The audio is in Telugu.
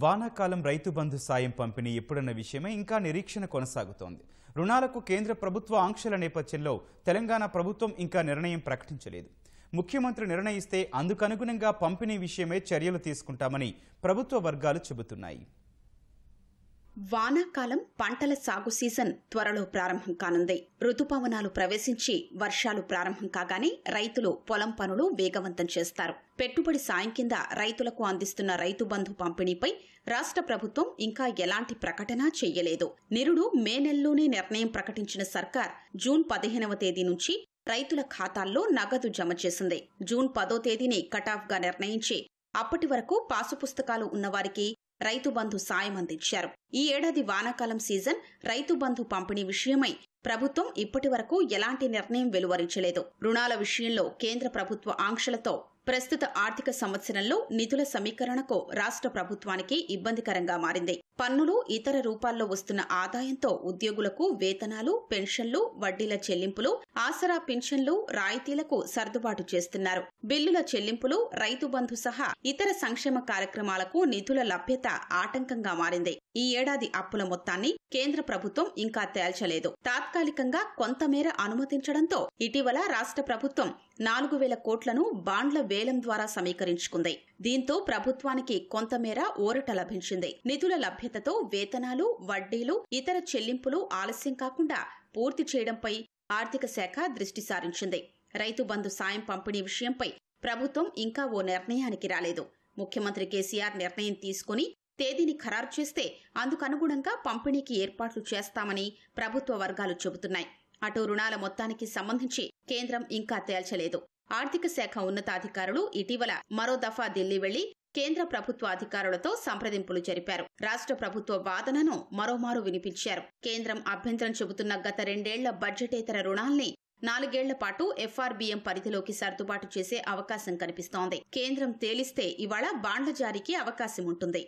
వానాకాలం రైతు బంధు సాయం పంపిణీ ఎప్పుడన్న విషయమే ఇంకా నిరీక్షణ కొనసాగుతోంది రుణాలకు కేంద్ర ప్రభుత్వ ఆంక్షల నేపథ్యంలో తెలంగాణ ప్రభుత్వం ఇంకా నిర్ణయం ప్రకటించలేదు ముఖ్యమంత్రి నిర్ణయిస్తే అందుకనుగుణంగా పంపిణీ విషయమే చర్యలు తీసుకుంటామని ప్రభుత్వ వర్గాలు చెబుతున్నాయి వానాకాలం పంటల సాగు సీజన్ త్వరలో ప్రారంభం కానుంది రుతుపవనాలు ప్రవేశించి వర్షాలు ప్రారంభం కాగానే రైతులు పొలం పనులు వేగవంతం చేస్తారు పెట్టుబడి సాయం కింద రైతులకు అందిస్తున్న రైతు బంధు పంపిణీపై రాష్ట్ర ప్రభుత్వం ఇంకా ఎలాంటి ప్రకటన చేయలేదు నిరుడు మే నెలలోనే నిర్ణయం ప్రకటించిన సర్కార్ జూన్ పదిహేనవ తేదీ నుంచి రైతుల ఖాతాల్లో నగదు జమ చేసింది జూన్ పదో తేదీని కటాఫ్గా నిర్ణయించి అప్పటి వరకు పాసు పుస్తకాలు ఉన్నవారికి రైతు బంధు సాయం అందించారు ఈ ఏడాది వానాకాలం సీజన్ రైతు బంధు పంపిణీ విషయమై ప్రభుత్వం ఇప్పటి వరకు ఎలాంటి నిర్ణయం వెలువరించలేదు రుణాల విషయంలో కేంద్ర ప్రభుత్వ ఆంక్షలతో ప్రస్తుత ఆర్థిక సంవత్సరంలో నిధుల సమీకరణకు రాష్ట్ర ప్రభుత్వానికి ఇబ్బందికరంగా మారింది పన్నులు ఇతర రూపాల్లో వస్తున్న ఆదాయంతో ఉద్యోగులకు వేతనాలు పెన్షన్లు వడ్డీల చెల్లింపులు ఆసరా పెన్షన్లు రాయితీలకు సర్దుబాటు చేస్తున్నారు బిల్లుల చెల్లింపులు రైతు బంధు సహా ఇతర సంక్షేమ కార్యక్రమాలకు నిధుల లభ్యత ఆటంకంగా మారింది ఈ ఏడాది అప్పుల మొత్తాన్ని కేంద్ర ప్రభుత్వం ఇంకా తేల్చలేదు తాత్కాలికంగా కొంతమేర అనుమతించడంతో ఇటీవల రాష్ట్ర ప్రభుత్వం నాలుగు వేల కోట్లను బాండ్ల లేలం ద్వారా సమీకరించుకుంది దీంతో ప్రభుత్వానికి కొంతమేర ఓరట లభించింది నిధుల లభ్యతతో వేతనాలు వడ్డీలు ఇతర చెల్లింపులు ఆలస్యం కాకుండా పూర్తి చేయడంపై ఆర్థిక శాఖ దృష్టి సారించింది రైతు బంధు సాయం పంపిణీ విషయంపై ప్రభుత్వం ఇంకా ఓ నిర్ణయానికి రాలేదు ముఖ్యమంత్రి కేసీఆర్ నిర్ణయం తీసుకుని తేదీని ఖరారు చేస్తే అందుకనుగుణంగా పంపిణీకి ఏర్పాట్లు చేస్తామని ప్రభుత్వ వర్గాలు చెబుతున్నాయి అటు రుణాల మొత్తానికి సంబంధించి కేంద్రం ఇంకా తేల్చలేదు ఆర్థిక శాఖ ఉన్నతాధికారులు ఇటీవల మరో దఫా ఢిల్లీ వెళ్లి కేంద్ర ప్రభుత్వ అధికారులతో సంప్రదింపులు జరిపారు రాష్ట్ర ప్రభుత్వ వాదనను మరోమారు వినిపించారు కేంద్రం అభ్యంతరం చెబుతున్న గత రెండేళ్ల బడ్జెటేతర రుణాల్ని నాలుగేళ్ల పాటు ఎఫ్ఆర్బీఎం పరిధిలోకి సర్దుబాటు చేసే అవకాశం కనిపిస్తోంది కేంద్రం తేలిస్తే ఇవాళ బాండ్ల జారీకి అవకాశం ఉంటుంది